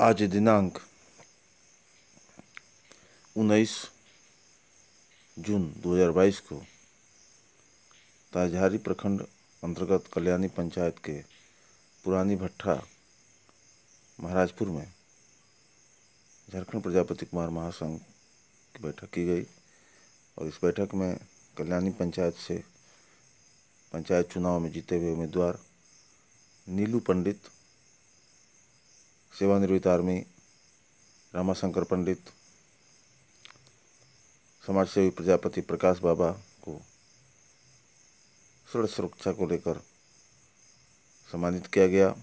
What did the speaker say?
आज दिनांक 19 जून 2022 को ताजहारी प्रखंड अंतर्गत कल्याणी पंचायत के पुरानी भट्ठा महाराजपुर में झारखंड प्रजापति कुमार महासंघ की बैठक की गई और इस बैठक में कल्याणी पंचायत से पंचायत चुनाव में जीते हुए उम्मीदवार नीलू पंडित सेवानिवृत्त आर्मी रामाशंकर पंडित समाजसेवी प्रजापति प्रकाश बाबा को सड़क सुरक्षा को लेकर सम्मानित किया गया